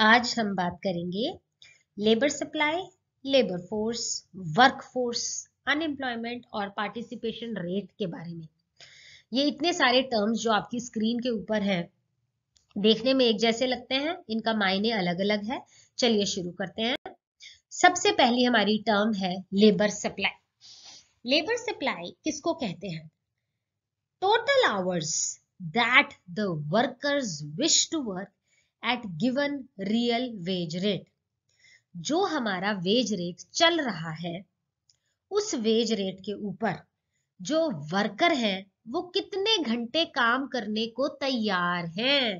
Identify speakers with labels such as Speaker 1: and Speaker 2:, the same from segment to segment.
Speaker 1: आज हम बात करेंगे labour supply labour force work force unemployment और पार्टिसिपेशन रेट के बारे में ये इतने सारे टर्म्स जो आपकी स्क्रीन के ऊपर हैं देखने में एक जैसे लगते हैं इनका मायने अलग अलग है चलिए शुरू करते हैं सबसे पहली हमारी टर्म है लेबर सप्लाई लेबर सप्लाई किसको कहते हैं total hours that the workers wish to work at given real wage rate जो हमारा वेज रेट चल रहा है उस वेज रेट के ऊपर जो वर्कर है वो कितने घंटे काम करने को तैयार हैं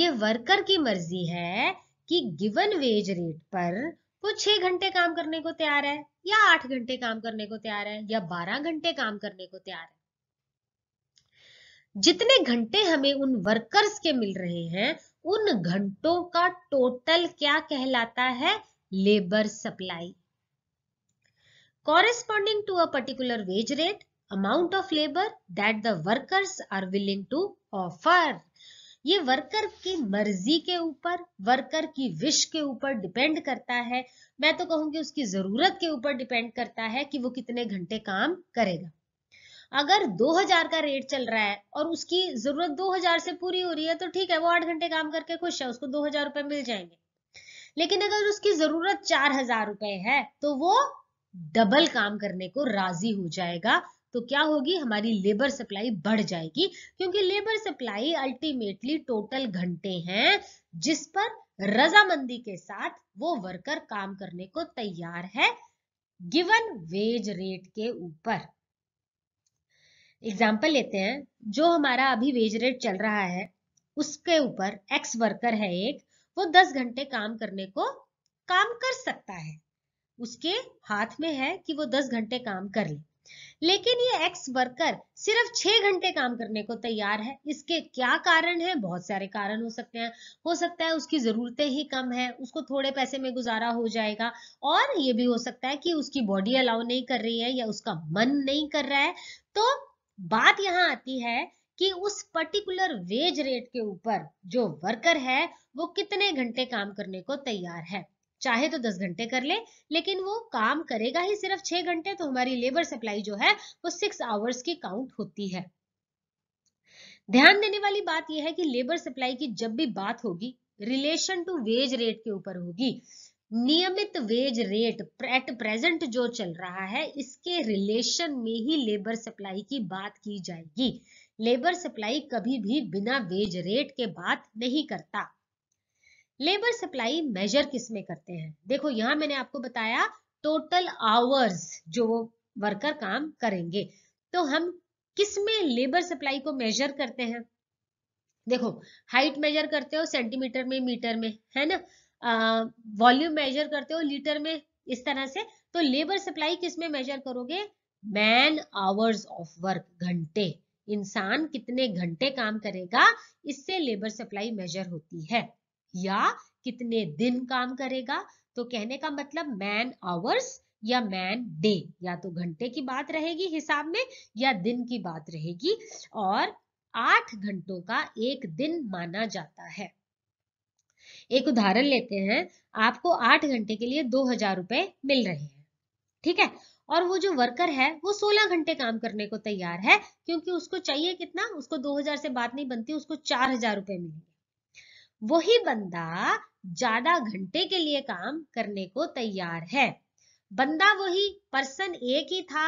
Speaker 1: ये वर्कर की मर्जी है कि गिवन वेज रेट पर वो छह घंटे काम करने को तैयार है या आठ घंटे काम करने को तैयार है या बारह घंटे काम करने को तैयार है जितने घंटे हमें उन वर्कर्स के मिल रहे हैं उन घंटों का टोटल क्या कहलाता है labour supply corresponding to a particular wage rate amount of labour that the workers are willing to offer ये वर्कर की मर्जी के ऊपर वर्कर की विश के ऊपर डिपेंड करता है मैं तो कहूंगी उसकी जरूरत के ऊपर डिपेंड करता है कि वो कितने घंटे काम करेगा अगर 2000 का रेट चल रहा है और उसकी जरूरत 2000 से पूरी हो रही है तो ठीक है वो आठ घंटे काम करके खुश है उसको दो हजार रुपए मिल जाएंगे लेकिन अगर उसकी जरूरत चार हजार रुपए है तो वो डबल काम करने को राजी हो जाएगा तो क्या होगी हमारी लेबर सप्लाई बढ़ जाएगी क्योंकि लेबर सप्लाई अल्टीमेटली टोटल घंटे हैं जिस पर रजामंदी के साथ वो वर्कर काम करने को तैयार है गिवन वेज रेट के ऊपर एग्जाम्पल लेते हैं जो हमारा अभी वेज रेट चल रहा है उसके ऊपर एक्स वर्कर है एक वो दस घंटे काम करने को काम कर सकता है उसके हाथ में है कि वो दस घंटे काम कर ले लेकिन ये एक्स वर्कर सिर्फ छह घंटे काम करने को तैयार है इसके क्या कारण है बहुत सारे कारण हो सकते हैं हो सकता है उसकी जरूरतें ही कम है उसको थोड़े पैसे में गुजारा हो जाएगा और ये भी हो सकता है कि उसकी बॉडी अलाउ नहीं कर रही है या उसका मन नहीं कर रहा है तो बात यहाँ आती है कि उस पर्टिकुलर वेज रेट के ऊपर जो वर्कर है वो कितने घंटे काम करने को तैयार है चाहे तो दस घंटे कर ले लेकिन वो काम करेगा ही सिर्फ छह घंटे तो हमारी लेबर सप्लाई जो है वो सिक्स आवर्स की काउंट होती है ध्यान देने वाली बात यह है कि लेबर सप्लाई की जब भी बात होगी रिलेशन टू वेज रेट के ऊपर होगी नियमित वेज रेट एट प्रेजेंट जो चल रहा है इसके रिलेशन में ही लेबर सप्लाई की बात की जाएगी लेबर सप्लाई कभी भी बिना वेज रेट के बात नहीं करता लेबर सप्लाई मेजर किसमें करते हैं देखो यहां मैंने आपको बताया टोटल आवर्स जो वर्कर काम करेंगे तो हम किसमें लेबर सप्लाई को मेजर करते हैं देखो हाइट मेजर करते हो सेंटीमीटर में मीटर में है ना वॉल्यूम मेजर करते हो लीटर में इस तरह से तो लेबर सप्लाई किस में मेजर करोगे मैन आवर्स ऑफ वर्क घंटे इंसान कितने घंटे काम करेगा इससे लेबर सप्लाई मेजर होती है या कितने दिन काम करेगा तो कहने का मतलब मैन आवर्स या मैन डे या तो घंटे की बात रहेगी हिसाब में या दिन की बात रहेगी और आठ घंटों का एक दिन माना जाता है एक उदाहरण लेते हैं आपको आठ घंटे के लिए दो हजार रुपए मिल रहे हैं ठीक है और वो जो वर्कर है वो सोलह घंटे काम करने को तैयार है क्योंकि उसको चाहिए कितना उसको दो हजार से बात नहीं बनती उसको चार हजार रुपए मिलेंगे वही बंदा ज्यादा घंटे के लिए काम करने को तैयार है बंदा वही पर्सन एक ही था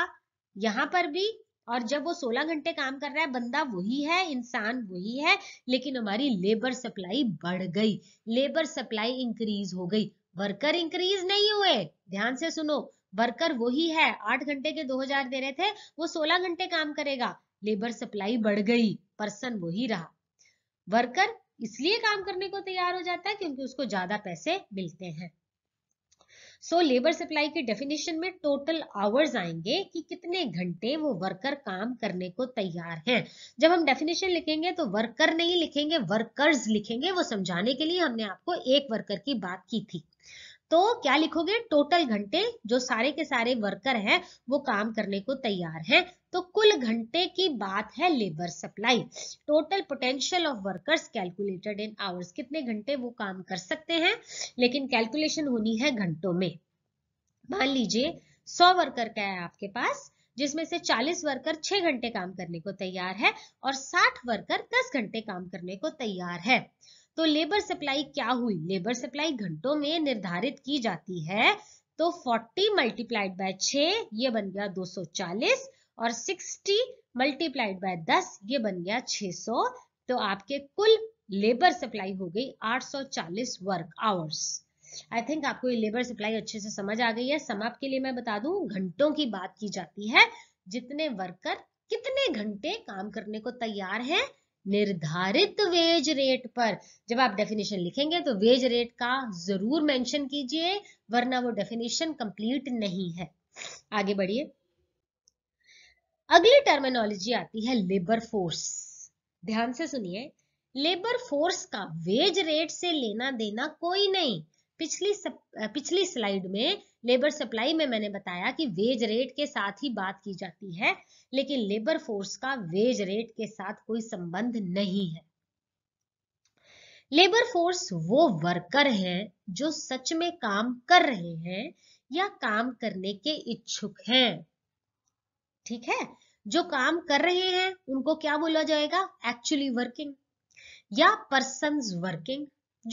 Speaker 1: यहाँ पर भी और जब वो 16 घंटे काम कर रहा है बंदा वही है इंसान वही है लेकिन हमारी लेबर सप्लाई बढ़ गई लेबर सप्लाई इंक्रीज हो गई वर्कर इंक्रीज नहीं हुए ध्यान से सुनो वर्कर वही है आठ घंटे के 2000 दे रहे थे वो 16 घंटे काम करेगा लेबर सप्लाई बढ़ गई पर्सन वही रहा वर्कर इसलिए काम करने को तैयार हो जाता है क्योंकि उसको ज्यादा पैसे मिलते हैं सो लेबर सप्लाई के डेफिनेशन में टोटल आवर्स आएंगे कि कितने घंटे वो वर्कर काम करने को तैयार हैं जब हम डेफिनेशन लिखेंगे तो वर्कर नहीं लिखेंगे वर्कर्स लिखेंगे वो समझाने के लिए हमने आपको एक वर्कर की बात की थी तो क्या लिखोगे टोटल घंटे जो सारे के सारे वर्कर हैं वो काम करने को तैयार हैं तो कुल घंटे की बात है labour supply total potential of workers calculated in hours कितने घंटे वो काम कर सकते हैं लेकिन कैलकुलेशन होनी है घंटों में मान लीजिए सौ वर्कर का है आपके पास जिसमें से 40 वर्कर 6 घंटे काम करने को तैयार है और 60 वर्कर 10 घंटे काम करने को तैयार है तो लेबर सप्लाई क्या हुई लेबर सप्लाई घंटों में निर्धारित की जाती है तो 40 मल्टीप्लाइड बाय 6 ये बन गया 240 और 60 मल्टीप्लाइड बाय 10 ये बन गया 600 तो आपके कुल लेबर सप्लाई हो गई 840 वर्क आवर्स आई थिंक आपको ये लेबर सप्लाई अच्छे से समझ आ गई है समाप्त के लिए मैं बता दू घंटों की बात की जाती है जितने वर्कर कितने घंटे काम करने को तैयार हैं निर्धारित वेज रेट पर जब आप डेफिनेशन लिखेंगे तो वेज रेट का जरूर मेंशन कीजिए वरना वो डेफिनेशन कंप्लीट नहीं है आगे बढ़िए अगली टर्मिनोलॉजी आती है लेबर फोर्स ध्यान से सुनिए लेबर फोर्स का वेज रेट से लेना देना कोई नहीं पिछली सप, पिछली स्लाइड में लेबर सप्लाई में मैंने बताया कि वेज रेट के साथ ही बात की जाती है लेकिन लेबर फोर्स का वेज रेट के साथ कोई संबंध नहीं है लेबर फोर्स वो वर्कर हैं जो सच में काम कर रहे हैं या काम करने के इच्छुक हैं ठीक है जो काम कर रहे हैं उनको क्या बोला जाएगा एक्चुअली वर्किंग या पर्सन वर्किंग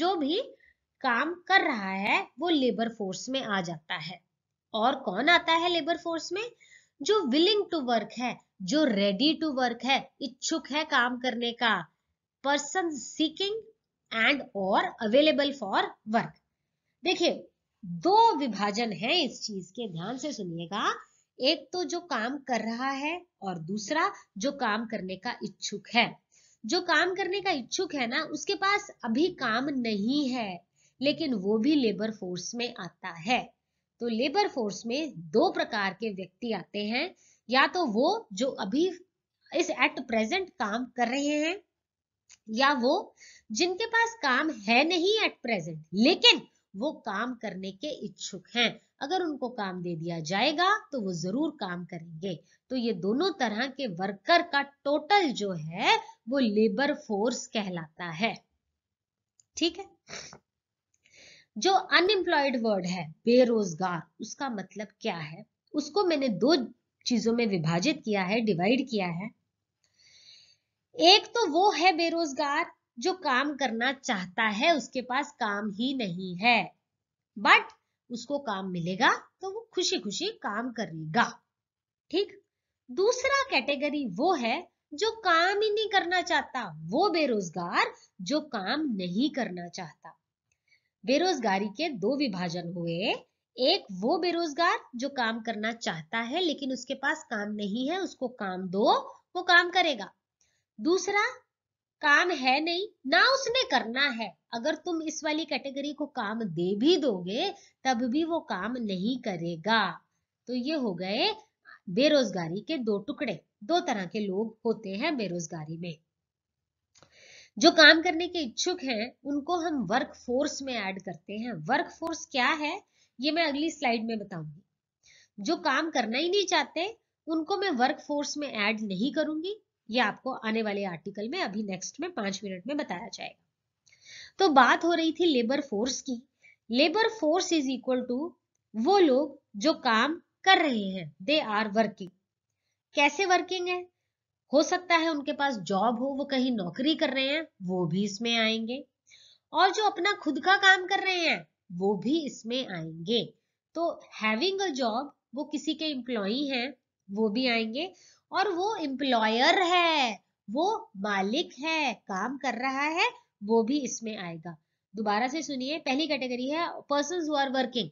Speaker 1: जो भी काम कर रहा है वो लेबर फोर्स में आ जाता है और कौन आता है लेबर फोर्स में जो विलिंग टू वर्क है जो रेडी टू वर्क है इच्छुक है काम करने का पर्सन सीकिंग एंड और अवेलेबल फॉर वर्क देखिए दो विभाजन है इस चीज के ध्यान से सुनिएगा एक तो जो काम कर रहा है और दूसरा जो काम करने का इच्छुक है जो काम करने का इच्छुक है ना उसके पास अभी काम नहीं है लेकिन वो भी लेबर फोर्स में आता है तो लेबर फोर्स में दो प्रकार के व्यक्ति आते हैं या तो वो जो अभी इस एट प्रेजेंट काम कर रहे हैं या वो जिनके पास काम है नहीं एट प्रेजेंट लेकिन वो काम करने के इच्छुक हैं अगर उनको काम दे दिया जाएगा तो वो जरूर काम करेंगे तो ये दोनों तरह के वर्कर का टोटल जो है वो लेबर फोर्स कहलाता है ठीक है जो अनएम्प्लॉयड वर्ड है बेरोजगार उसका मतलब क्या है उसको मैंने दो चीजों में विभाजित किया है डिवाइड किया है एक तो वो है बेरोजगार जो काम करना चाहता है उसके पास काम ही नहीं है बट उसको काम मिलेगा तो वो खुशी खुशी काम करेगा ठीक दूसरा कैटेगरी वो है जो काम ही नहीं करना चाहता वो बेरोजगार जो काम नहीं करना चाहता बेरोजगारी के दो विभाजन हुए एक वो बेरोजगार जो काम करना चाहता है लेकिन उसके पास काम नहीं है उसको काम दो वो काम करेगा दूसरा काम है नहीं ना उसने करना है अगर तुम इस वाली कैटेगरी को काम दे भी दोगे तब भी वो काम नहीं करेगा तो ये हो गए बेरोजगारी के दो टुकड़े दो तरह के लोग होते हैं बेरोजगारी में जो काम करने के इच्छुक हैं उनको हम वर्क फोर्स में ऐड करते हैं वर्क फोर्स क्या है ये मैं अगली स्लाइड में बताऊंगी जो काम करना ही नहीं चाहते उनको मैं वर्क फोर्स में ऐड नहीं करूंगी ये आपको आने वाले आर्टिकल में अभी नेक्स्ट में पांच मिनट में बताया जाएगा तो बात हो रही थी लेबर फोर्स की labour force is equal to वो लोग जो काम कर रहे हैं दे आर वर्किंग कैसे वर्किंग है हो सकता है उनके पास जॉब हो वो कहीं नौकरी कर रहे हैं वो भी इसमें आएंगे और जो अपना खुद का काम कर रहे हैं वो भी इसमें आएंगे तो हैविंग अ जॉब वो किसी के इम्प्लॉई हैं वो भी आएंगे और वो इम्प्लॉयर है वो मालिक है काम कर रहा है वो भी इसमें आएगा दोबारा से सुनिए पहली कैटेगरी है पर्सन हु आर वर्किंग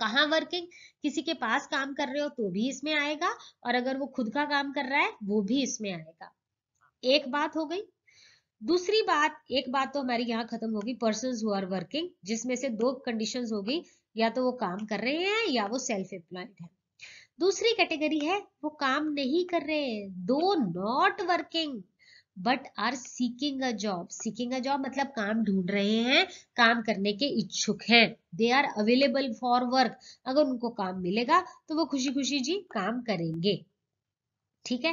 Speaker 1: कहा वर्किंग किसी के पास काम कर रहे हो तो भी इसमें आएगा और अगर वो खुद का काम कर रहा है वो भी इसमें आएगा एक बात हो गई दूसरी बात एक बात तो हमारी यहाँ खत्म होगी पर्सन हु आर वर्किंग जिसमें से दो कंडीशन होगी या तो वो काम कर रहे हैं या वो सेल्फ एम्प्लॉयड है दूसरी कैटेगरी है वो काम नहीं कर रहे हैं दो not working but are seeking a job seeking a job मतलब काम ढूंढ रहे हैं काम करने के इच्छुक हैं they are available for work अगर उनको काम मिलेगा तो वो खुशी खुशी जी काम करेंगे ठीक है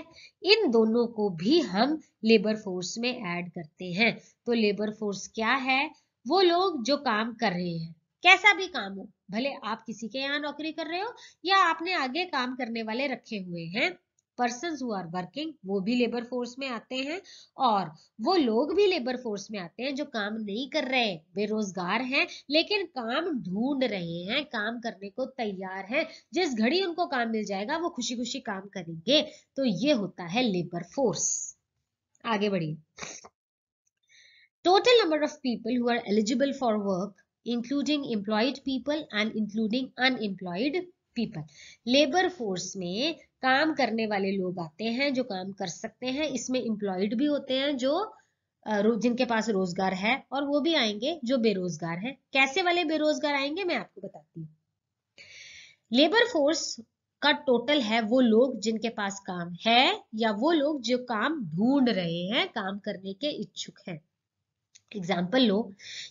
Speaker 1: इन दोनों को भी हम लेबर फोर्स में ऐड करते हैं तो लेबर फोर्स क्या है वो लोग जो काम कर रहे हैं कैसा भी काम हो भले आप किसी के यहाँ नौकरी कर रहे हो या आपने आगे काम करने वाले रखे हुए हैं पर्सन आर वर्किंग वो भी लेबर फोर्स में आते हैं और वो लोग भी लेबर फोर्स में आते हैं जो काम नहीं कर रहे बेरोजगार हैं लेकिन काम ढूंढ रहे हैं काम करने को तैयार हैं जिस घड़ी उनको काम मिल जाएगा वो खुशी खुशी काम करेंगे तो ये होता है लेबर फोर्स आगे बढ़िए total number of people who are eligible for work including employed people and including unemployed people labour force में काम करने वाले लोग आते हैं जो काम कर सकते हैं इसमें इंप्लॉयड भी होते हैं जो जिनके पास रोजगार है और वो भी आएंगे जो बेरोजगार हैं कैसे वाले बेरोजगार आएंगे मैं आपको बताती हूँ लेबर फोर्स का टोटल है वो लोग जिनके पास काम है या वो लोग जो काम ढूंढ रहे हैं काम करने के इच्छुक हैं एग्जाम्पल लो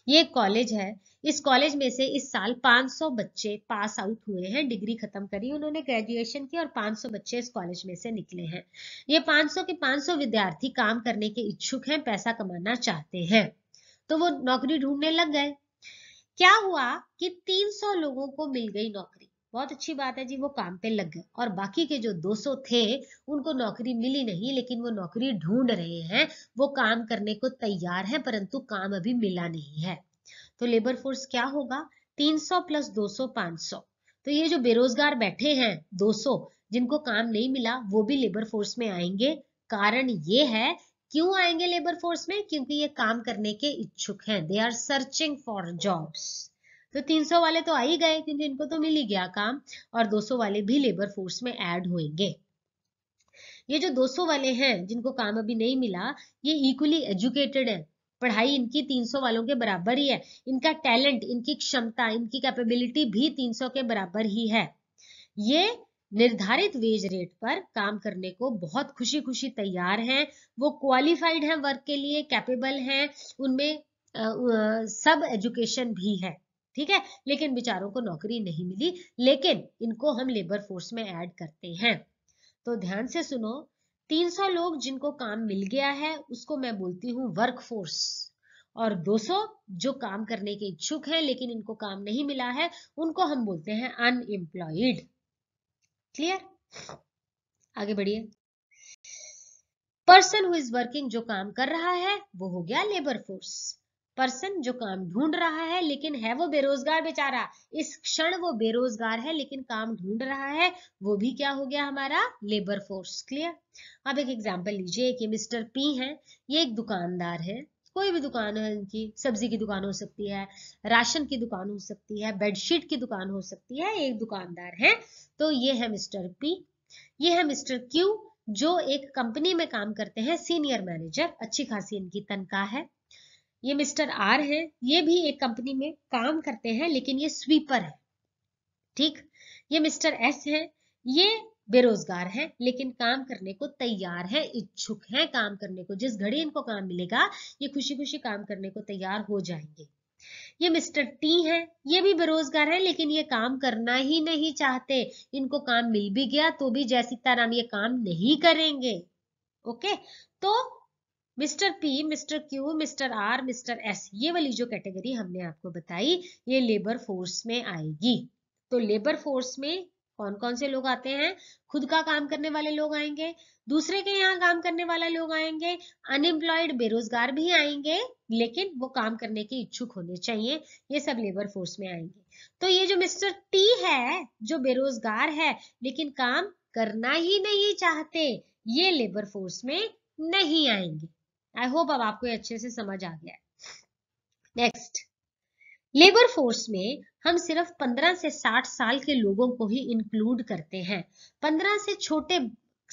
Speaker 1: ये कॉलेज है इस कॉलेज में से इस साल 500 बच्चे पास आउट हुए हैं डिग्री खत्म करी उन्होंने ग्रेजुएशन की और 500 बच्चे इस कॉलेज में से निकले हैं ये 500 के 500 विद्यार्थी काम करने के इच्छुक हैं पैसा कमाना चाहते हैं तो वो नौकरी ढूंढने लग गए क्या हुआ कि 300 लोगों को मिल गई नौकरी बहुत अच्छी बात है जी वो काम पे लग गए और बाकी के जो 200 थे उनको नौकरी मिली नहीं लेकिन वो नौकरी ढूंढ रहे हैं वो काम करने को तैयार है परंतु काम अभी मिला नहीं है तो लेबर फोर्स क्या होगा 300 प्लस 200 500 तो ये जो बेरोजगार बैठे हैं 200 जिनको काम नहीं मिला वो भी लेबर फोर्स में आएंगे कारण ये है क्यों आएंगे लेबर फोर्स में क्योंकि ये काम करने के इच्छुक हैं they are searching for jobs तो 300 वाले तो आ ही गए क्योंकि इनको तो मिल ही गया काम और 200 वाले भी लेबर फोर्स में ऐड होंगे ये जो 200 वाले हैं जिनको काम अभी नहीं मिला ये इक्वली एजुकेटेड है पढ़ाई इनकी 300 वालों के बराबर ही है इनका टैलेंट इनकी क्षमता इनकी कैपेबिलिटी भी 300 के बराबर ही है ये निर्धारित वेज रेट पर काम करने को बहुत खुशी खुशी तैयार हैं वो क्वालिफाइड हैं वर्क के लिए कैपेबल हैं उनमें सब एजुकेशन भी है ठीक है लेकिन बेचारों को नौकरी नहीं मिली लेकिन इनको हम लेबर फोर्स में ऐड करते हैं तो ध्यान से सुनो 300 लोग जिनको काम मिल गया है उसको मैं बोलती हूँ वर्क फोर्स और 200 जो काम करने के इच्छुक हैं लेकिन इनको काम नहीं मिला है उनको हम बोलते हैं अनएम्प्लॉयड क्लियर आगे बढ़िए पर्सन हु इज वर्किंग जो काम कर रहा है वो हो गया लेबर फोर्स पर्सन जो काम ढूंढ रहा है लेकिन है वो बेरोजगार बेचारा इस क्षण वो बेरोजगार है लेकिन काम ढूंढ रहा है वो भी क्या हो गया हमारा लेबर फोर्स क्लियर अब एक एग्जाम्पल लीजिए कि मिस्टर पी हैं ये एक दुकानदार है कोई भी दुकान है इनकी सब्जी की दुकान हो सकती है राशन की दुकान हो सकती है बेडशीट की दुकान हो सकती है एक दुकानदार है तो ये है मिस्टर पी ये है मिस्टर क्यू जो एक कंपनी में काम करते हैं सीनियर मैनेजर अच्छी खासी इनकी तनख्वाह है ये मिस्टर आर है ये भी एक कंपनी में काम करते हैं लेकिन ये स्वीपर है ठीक ये मिस्टर एस है ये बेरोजगार है लेकिन काम करने को तैयार है इच्छुक है काम करने को जिस घड़ी इनको काम मिलेगा ये खुशी खुशी काम करने को तैयार हो जाएंगे ये मिस्टर टी है ये भी बेरोजगार है लेकिन ये काम करना ही नहीं चाहते इनको काम मिल भी गया तो भी जय सीताराम ये काम नहीं करेंगे ओके तो mister P mister Q mister R mister S ये वाली जो कैटेगरी हमने आपको बताई ये लेबर फोर्स में आएगी तो लेबर फोर्स में कौन कौन से लोग आते हैं खुद का काम करने वाले लोग आएंगे दूसरे के यहाँ काम करने वाले लोग आएंगे अनएम्प्लॉयड बेरोजगार भी आएंगे लेकिन वो काम करने के इच्छुक होने चाहिए ये सब लेबर फोर्स में आएंगे तो ये जो मिस्टर टी है जो बेरोजगार है लेकिन काम करना ही नहीं चाहते ये लेबर फोर्स में नहीं आएंगे आई होप अब आपको अच्छे से समझ आ गया है नेक्स्ट लेबर फोर्स में हम सिर्फ 15 से 60 साल के लोगों को ही इंक्लूड करते हैं 15 से छोटे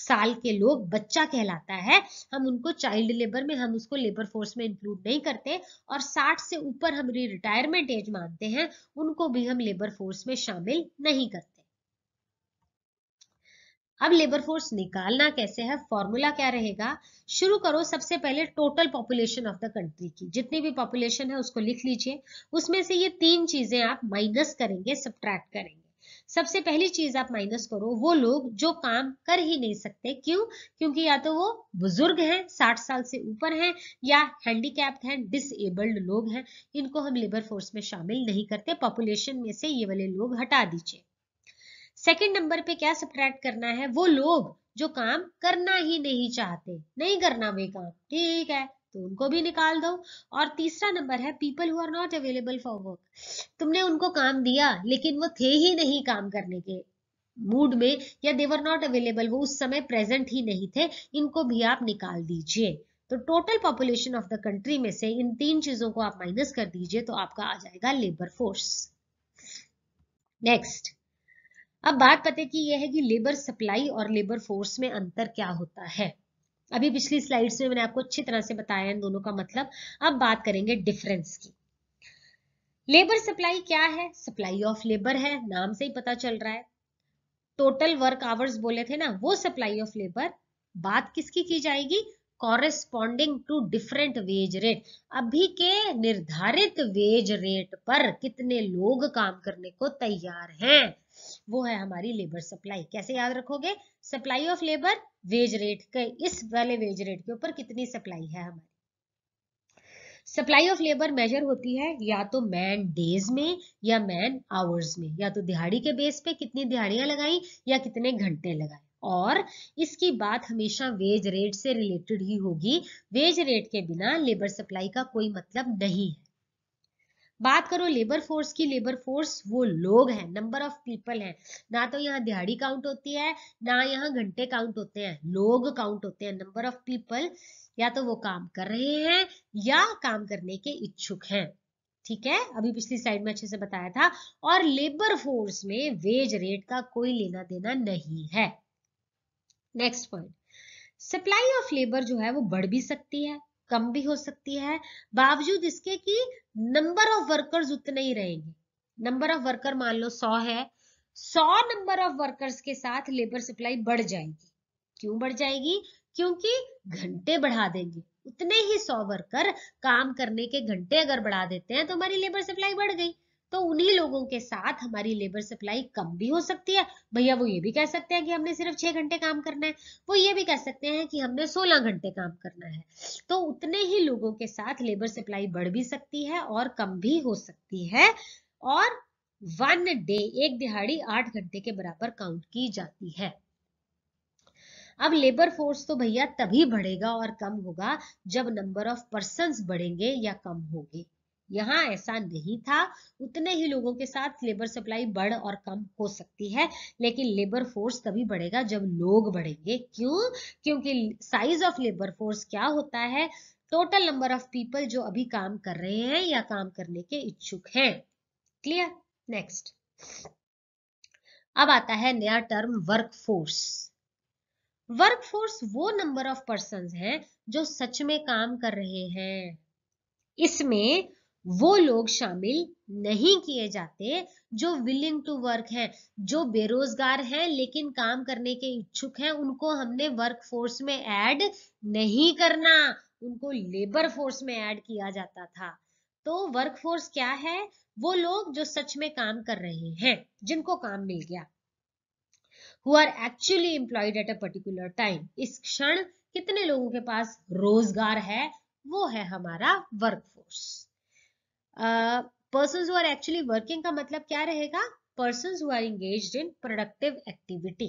Speaker 1: साल के लोग बच्चा कहलाता है हम उनको चाइल्ड लेबर में हम उसको लेबर फोर्स में इंक्लूड नहीं करते और 60 से ऊपर हमारी रिटायरमेंट एज मानते हैं उनको भी हम लेबर फोर्स में शामिल नहीं करते अब लेबर फोर्स निकालना कैसे है फॉर्मूला क्या रहेगा शुरू करो सबसे पहले total population of the country की जितनी भी पॉपुलेशन है उसको लिख लीजिए उसमें से ये तीन चीजें आप माइनस करेंगे सब्ट्रैक्ट करेंगे सबसे पहली चीज आप माइनस करो वो लोग जो काम कर ही नहीं सकते क्यों क्योंकि या तो वो बुजुर्ग हैं 60 साल से ऊपर हैं या हैंडीकैप्ड हैं डिसेबल्ड लोग हैं इनको हम लेबर फोर्स में शामिल नहीं करते पॉपुलेशन में से ये वाले लोग हटा दीजिए सेकेंड नंबर पे क्या सब्ट्रैक्ट करना है वो लोग जो काम करना ही नहीं चाहते नहीं करना वे काम ठीक है तो उनको भी निकाल दो और तीसरा नंबर है people who are not available for work तुमने उनको काम दिया लेकिन वो थे ही नहीं काम करने के मूड में या देवर नॉट अवेलेबल वो उस समय प्रेजेंट ही नहीं थे इनको भी आप निकाल दीजिए तो total population of the country में से इन तीन चीजों को आप माइनस कर दीजिए तो आपका आ जाएगा लेबर फोर्स नेक्स्ट अब बात पते की यह है कि लेबर सप्लाई और लेबर फोर्स में अंतर क्या होता है अभी पिछली स्लाइड्स में मैंने आपको अच्छी तरह से बताया इन दोनों का मतलब अब बात करेंगे डिफरेंस की लेबर सप्लाई क्या है सप्लाई ऑफ लेबर है नाम से ही पता चल रहा है टोटल वर्क आवर्स बोले थे ना वो सप्लाई ऑफ लेबर बात किसकी की जाएगी corresponding to different wage rate अभी के निर्धारित वेज रेट पर कितने लोग काम करने को तैयार हैं वो है हमारी लेबर सप्लाई कैसे याद रखोगे supply of labour wage rate के इस वाले वेज रेट के ऊपर कितनी सप्लाई है हमारी सप्लाई ऑफ लेबर मेजर होती है या तो मैन डेज में या मैन आवर्स में या तो दिहाड़ी के बेस पे कितनी दिहाड़ियां लगाई या कितने घंटे लगाए और इसकी बात हमेशा वेज रेट से रिलेटेड ही होगी वेज रेट के बिना लेबर सप्लाई का कोई मतलब नहीं है बात करो लेबर फोर्स की लेबर फोर्स वो लोग हैं नंबर ऑफ पीपल हैं ना तो यहाँ दिहाड़ी काउंट होती है ना यहाँ घंटे काउंट होते हैं लोग काउंट होते हैं नंबर ऑफ पीपल या तो वो काम कर रहे हैं या काम करने के इच्छुक हैं ठीक है अभी पिछली स्लाइड में अच्छे से बताया था और लेबर फोर्स में वेज रेट का कोई लेना देना नहीं है next point supply of labour जो है वो बढ़ भी सकती है कम भी हो सकती है बावजूद इसके कि नंबर ऑफ वर्कर्स उतने ही रहेंगे नंबर ऑफ वर्कर मान लो सौ है सौ नंबर ऑफ वर्कर्स के साथ लेबर सप्लाई बढ़ जाएगी क्यों बढ़ जाएगी क्योंकि घंटे बढ़ा देंगे उतने ही सौ वर्कर काम करने के घंटे अगर बढ़ा देते हैं तो हमारी लेबर सप्लाई बढ़ गई तो उन्हीं लोगों के साथ हमारी लेबर सप्लाई कम भी हो सकती है भैया वो ये भी कह सकते हैं कि हमने सिर्फ छह घंटे काम करना है वो ये भी कह सकते हैं कि हमने सोलह घंटे काम करना है तो उतने ही लोगों के साथ लेबर सप्लाई बढ़ भी सकती है और कम भी हो सकती है और वन डे एक दिहाड़ी आठ घंटे के बराबर काउंट की जाती है अब लेबर फोर्स तो भैया तभी बढ़ेगा और कम होगा जब नंबर ऑफ पर्सन बढ़ेंगे या कम होंगे यहाँ ऐसा नहीं था उतने ही लोगों के साथ लेबर सप्लाई बढ़ और कम हो सकती है लेकिन लेबर फोर्स तभी बढ़ेगा जब लोग बढ़ेंगे क्यों क्योंकि साइज ऑफ लेबर फोर्स क्या होता है टोटल नंबर ऑफ पीपल जो अभी काम कर रहे हैं या काम करने के इच्छुक हैं क्लियर नेक्स्ट अब आता है नया term work force work force वो नंबर ऑफ पर्सन हैं जो सच में काम कर रहे हैं इसमें वो लोग शामिल नहीं किए जाते जो विलिंग टू वर्क हैं जो बेरोजगार हैं लेकिन काम करने के इच्छुक हैं उनको हमने वर्क फोर्स में ऐड नहीं करना उनको लेबर फोर्स में ऐड किया जाता था तो वर्क फोर्स क्या है वो लोग जो सच में काम कर रहे हैं जिनको काम मिल गया who are actually employed at a particular time इस क्षण कितने लोगों के पास रोजगार है वो है हमारा work force person are actually working का मतलब क्या रहेगा person who are engage in productive activity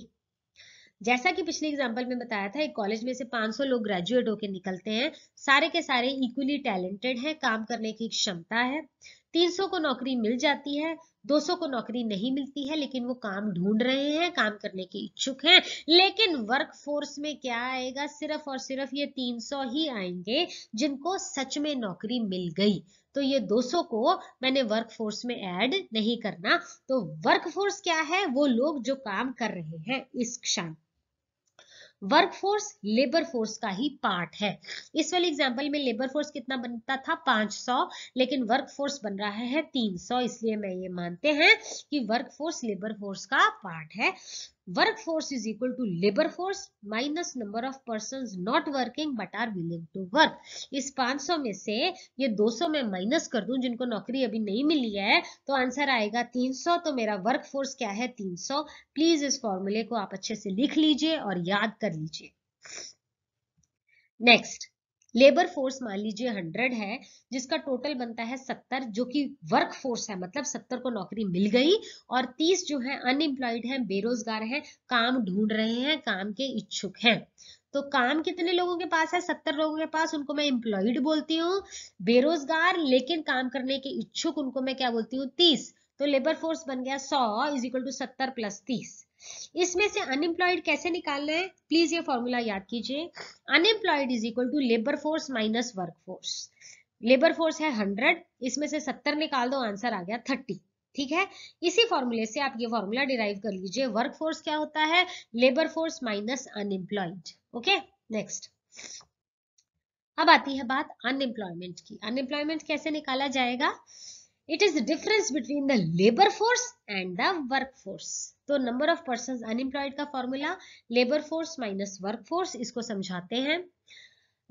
Speaker 1: जैसा कि पिछले एग्जाम्पल में बताया था एक कॉलेज में से 500 लोग ग्रेजुएट होकर निकलते हैं सारे के सारे इक्वली टैलेंटेड हैं काम करने की क्षमता है 300 को नौकरी मिल जाती है 200 को नौकरी नहीं मिलती है लेकिन वो काम ढूंढ रहे हैं काम करने के इच्छुक हैं लेकिन वर्क फोर्स में क्या आएगा सिर्फ और सिर्फ ये 300 ही आएंगे जिनको सच में नौकरी मिल गई तो ये 200 को मैंने वर्क फोर्स में ऐड नहीं करना तो वर्क फोर्स क्या है वो लोग जो काम कर रहे हैं इस क्षण वर्क फोर्स लेबर फोर्स का ही पार्ट है इस वाले एग्जाम्पल में लेबर फोर्स कितना बनता था 500 लेकिन वर्क फोर्स बन रहा है 300 इसलिए मैं ये मानते हैं कि वर्क फोर्स लेबर फोर्स का पार्ट है work force is equal to labour force minus number of person not working but are willing to work इस 500 में से ये 200 में माइनस कर दूं जिनको नौकरी अभी नहीं मिली है तो आंसर आएगा 300 तो मेरा वर्क फोर्स क्या है 300 प्लीज इस फॉर्मूले को आप अच्छे से लिख लीजिए और याद कर लीजिए नेक्स्ट लेबर फोर्स मान लीजिए हंड्रेड है जिसका टोटल बनता है सत्तर जो कि वर्क फोर्स है मतलब सत्तर को नौकरी मिल गई और तीस जो है अनएम्प्लॉयड है बेरोजगार है काम ढूंढ रहे हैं काम के इच्छुक हैं तो काम कितने लोगों के पास है सत्तर लोगों के पास उनको मैं इंप्लॉयड बोलती हूँ बेरोजगार लेकिन काम करने के इच्छुक उनको मैं क्या बोलती हूँ तीस तो लेबर फोर्स बन गया सौ इज इक्वल टू सत्तर प्लस तीस इसमें से अनएम्प्लॉयड कैसे निकालना है प्लीज ये फॉर्मूला याद कीजिए unemployed is equal to labour force minus work force labour force है हंड्रेड इसमें से सत्तर निकाल दो आंसर आ गया थर्टी ठीक है इसी फॉर्मूले से आप ये फॉर्मूला डिराइव कर लीजिए वर्क फोर्स क्या होता है labour force minus unemployed okay next अब आती है बात अनएम्प्लॉयमेंट की अनएम्प्लॉयमेंट कैसे निकाला जाएगा it is the difference between the labour force and the work force तो नंबर ऑफ पर्सन अनएम्प्लॉयड का formula labour force minus work force इसको समझाते हैं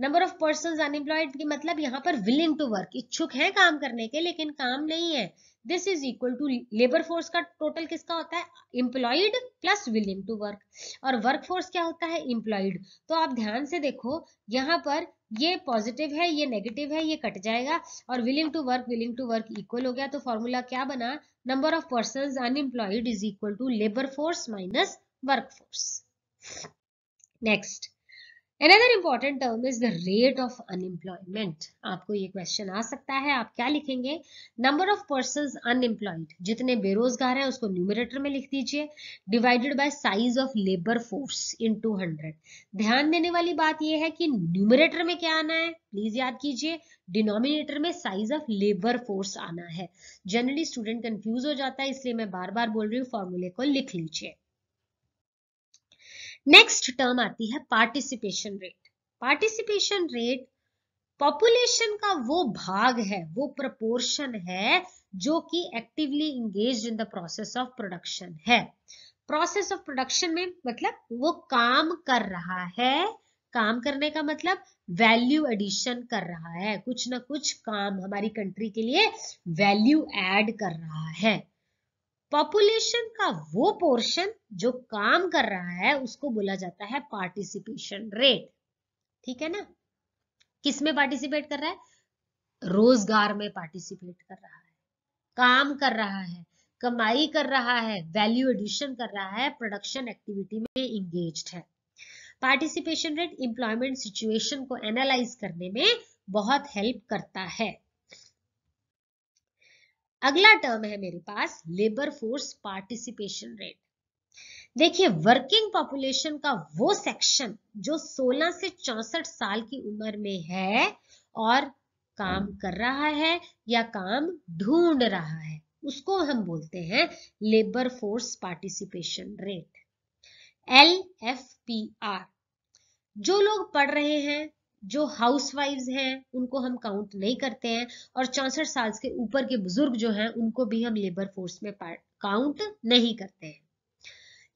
Speaker 1: नंबर ऑफ पर्सन अनएम्प्लॉयड की मतलब यहाँ पर विलिंग टू वर्क इच्छुक है काम करने के लेकिन काम नहीं है this is equal to labour force का टोटल किसका होता है employed plus willing to work और वर्क फोर्स क्या होता है एम्प्लॉयड तो आप ध्यान से देखो यहाँ पर ये पॉजिटिव है ये नेगेटिव है ये कट जाएगा और willing to work willing to work equal हो गया तो फॉर्मूला क्या बना number of person unemployed is equal to labour force minus work force next Another important term is the rate of unemployment. आपको ये क्वेश्चन आ सकता है आप क्या लिखेंगे नंबर ऑफ पर्सन अनएम्प्लॉयड जितने बेरोजगार हैं उसको न्यूमिरेटर में लिख दीजिए divided by size of labour force in hundred ध्यान देने वाली बात यह है कि न्यूमिरेटर में क्या आना है प्लीज याद कीजिए डिनोमिनेटर में साइज ऑफ लेबर फोर्स आना है जनरली स्टूडेंट कंफ्यूज हो जाता है इसलिए मैं बार बार बोल रही हूँ फॉर्मूले को लिख लीजिए नेक्स्ट टर्म आती है participation rate participation rate population का वो भाग है वो प्रपोर्शन है जो कि actively engage in the process of production है प्रोसेस ऑफ प्रोडक्शन में मतलब वो काम कर रहा है काम करने का मतलब वैल्यू एडिशन कर रहा है कुछ ना कुछ काम हमारी कंट्री के लिए वैल्यू एड कर रहा है पॉपुलेशन का वो पोर्शन जो काम कर रहा है उसको बोला जाता है पार्टिसिपेशन रेट ठीक है ना किस में पार्टिसिपेट कर रहा है रोजगार में पार्टिसिपेट कर रहा है काम कर रहा है कमाई कर रहा है वैल्यू एडिशन कर रहा है प्रोडक्शन एक्टिविटी में इंगेज है पार्टिसिपेशन रेट इंप्लॉयमेंट सिचुएशन को एनालाइज करने में बहुत हेल्प करता है अगला टर्म है मेरे पास लेबर फोर्स पार्टिसिपेशन रेट देखिए वर्किंग पॉपुलेशन का वो सेक्शन जो 16 से चौसठ साल की उम्र में है और काम कर रहा है या काम ढूंढ रहा है उसको हम बोलते हैं labour force participation rate L F P R जो लोग पढ़ रहे हैं जो हाउस वाइफ हैं उनको हम काउंट नहीं करते हैं और चौसठ साल के ऊपर के बुजुर्ग जो हैं उनको भी हम लेबर फोर्स में काउंट नहीं करते हैं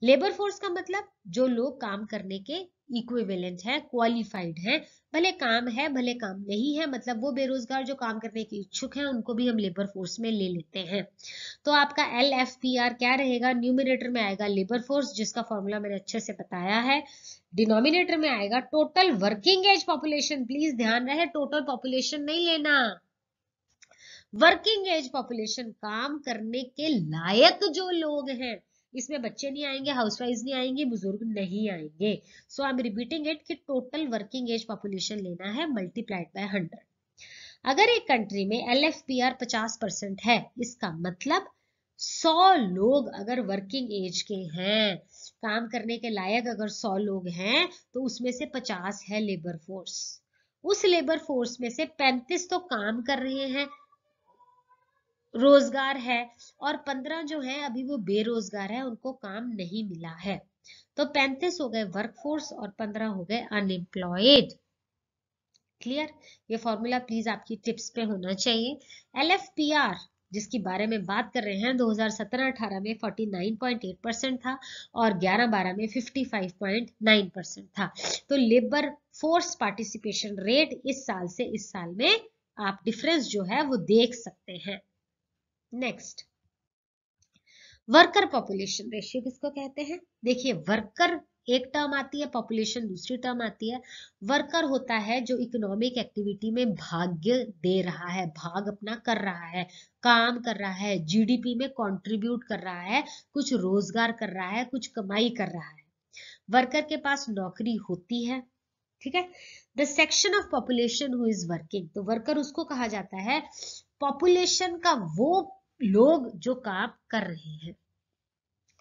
Speaker 1: लेबर फोर्स का मतलब जो लोग काम करने के इक्विवेलेंट है क्वालिफाइड है भले काम है भले काम नहीं है मतलब वो बेरोजगार जो काम करने के इच्छुक हैं उनको भी हम लेबर फोर्स में ले लेते हैं तो आपका एल एफ पी आर क्या रहेगा न्यूमिनेटर में आएगा लेबर फोर्स जिसका फॉर्मूला मैंने अच्छे से बताया है डिनोमिनेटर में आएगा total working age population please ध्यान रहे टोटल पॉपुलेशन नहीं लेना वर्किंग एज पॉपुलेशन काम करने के लायक जो लोग हैं इसमें बच्चे नहीं आएंगे हाउसवाइफ नहीं आएंगे बुजुर्ग नहीं आएंगे so I am repeating it कि टोटल वर्किंग एज पॉपुलेशन लेना है मल्टीप्लाइड बाय हंड्रेड अगर एक कंट्री में एल एफ पी आर पचास परसेंट है इसका मतलब सौ लोग अगर वर्किंग एज के हैं काम करने के लायक अगर सौ लोग हैं तो उसमें से पचास है लेबर फोर्स उस लेबर फोर्स में से पैंतीस तो काम कर रहे हैं रोजगार है और पंद्रह जो है अभी वो बेरोजगार है उनको काम नहीं मिला है तो पैंतीस हो गए वर्कफोर्स और पंद्रह हो गए अनएम्प्लॉयड क्लियर ये फॉर्मूला प्लीज आपकी टिप्स पे होना चाहिए एल एफ पी आर जिसके बारे में बात कर रहे हैं 2017-18 में 49.8 परसेंट था और 11-12 में 55.9 परसेंट था तो लेबर फोर्स पार्टिसिपेशन रेट इस साल से इस साल में आप डिफरेंस जो है वो देख सकते हैं नेक्स्ट वर्कर पॉपुलेशन रेशियो किसको कहते हैं देखिए वर्कर एक टर्म आती है पॉपुलेशन दूसरी टर्म आती है वर्कर होता है जो इकोनॉमिक एक्टिविटी में भाग्य दे रहा है भाग अपना कर रहा है काम कर रहा है जीडीपी में कंट्रीब्यूट कर रहा है कुछ रोजगार कर रहा है कुछ कमाई कर रहा है वर्कर के पास नौकरी होती है ठीक है the section of population who is working तो वर्कर उसको कहा जाता है पॉपुलेशन का वो लोग जो काम कर रहे हैं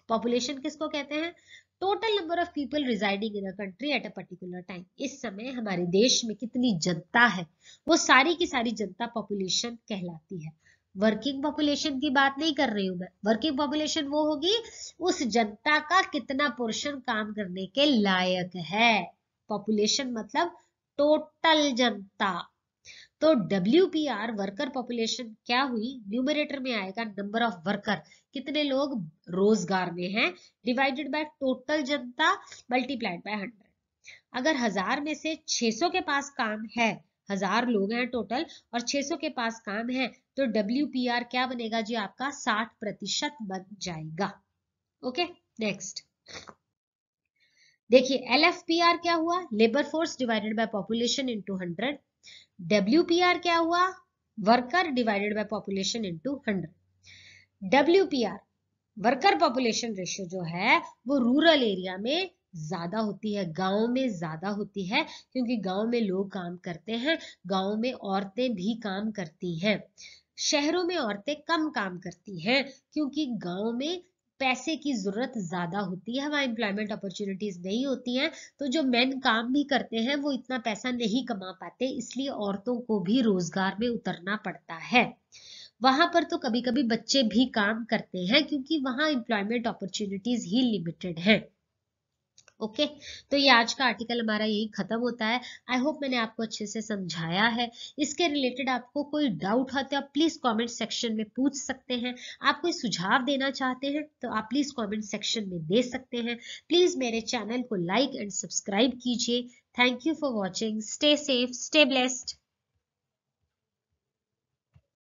Speaker 1: पॉपुलेशन किसको कहते हैं total number of people residing in a country at a particular time इस समय हमारे देश में कितनी जनता है वो सारी की सारी जनता पॉपुलेशन कहलाती है वर्किंग पॉपुलेशन की बात नहीं कर रही हूं मैं वर्किंग पॉपुलेशन वो होगी उस जनता का कितना पोर्शन काम करने के लायक है पॉपुलेशन मतलब टोटल जनता तो W P R worker population क्या हुई न्यूमरेटर में आएगा नंबर ऑफ वर्कर कितने लोग रोजगार में हैं डिवाइडेड बाय टोटल जनता मल्टीप्लाइड बाय हंड्रेड अगर हजार में से 600 के पास काम है हजार लोग हैं टोटल और 600 के पास काम है तो डब्ल्यू पी आर क्या बनेगा जी आपका 60 प्रतिशत बन जाएगा ओके नेक्स्ट देखिए एल एफ पी आर क्या हुआ labour force divided by population into hundred W P R क्या हुआ worker divided by population into hundred W P R worker population ratio जो है वो रूरल एरिया में ज्यादा होती है गांव में ज्यादा होती है क्योंकि गांव में लोग काम करते हैं गांव में औरतें भी काम करती हैं शहरों में औरतें कम काम करती हैं क्योंकि गांव में पैसे की ज़रूरत ज़्यादा होती है वहाँ एम्प्लॉयमेंट अपॉर्चुनिटीज़ नहीं होती हैं तो जो मैन काम भी करते हैं वो इतना पैसा नहीं कमा पाते इसलिए औरतों को भी रोज़गार में उतरना पड़ता है वहां पर तो कभी कभी बच्चे भी काम करते हैं क्योंकि वहां एम्प्लॉयमेंट अपॉर्चुनिटीज़ ही लिमिटेड है ओके okay? तो ये आज का आर्टिकल हमारा यही खत्म होता है आई होप मैंने आपको अच्छे से समझाया है इसके रिलेटेड आपको कोई डाउट हो तो आप प्लीज कमेंट सेक्शन में पूछ सकते हैं आप कोई सुझाव देना चाहते हैं तो आप प्लीज कमेंट सेक्शन में दे सकते हैं प्लीज मेरे चैनल को लाइक एंड सब्सक्राइब कीजिए thank you for watching stay safe stay blessed